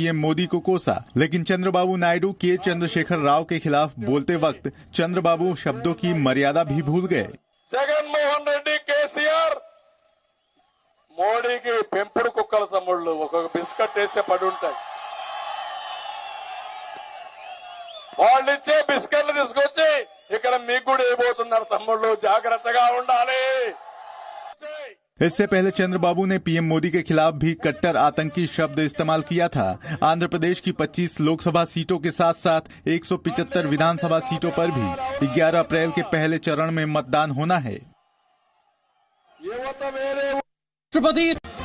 PM Modi को कोसा लेकिन चंद्रबाबू नायडू के चंद्रशेखर राव के खिलाफ बोलते वक्त चंद्रबाबू शब्दों की मर्यादा भी भूल गए जगन मोहन रेड्डी केसीआर मोदी की पेंपड़ कुकल समुद्र बिस्कट वैसे पड़े बिस्कट इकड़ी जाग्रत का इससे पहले चंद्रबाबू ने पीएम मोदी के खिलाफ भी कट्टर आतंकी शब्द इस्तेमाल किया था आंध्र प्रदेश की 25 लोकसभा सीटों के साथ साथ 175 विधानसभा सीटों पर भी 11 अप्रैल के पहले चरण में मतदान होना है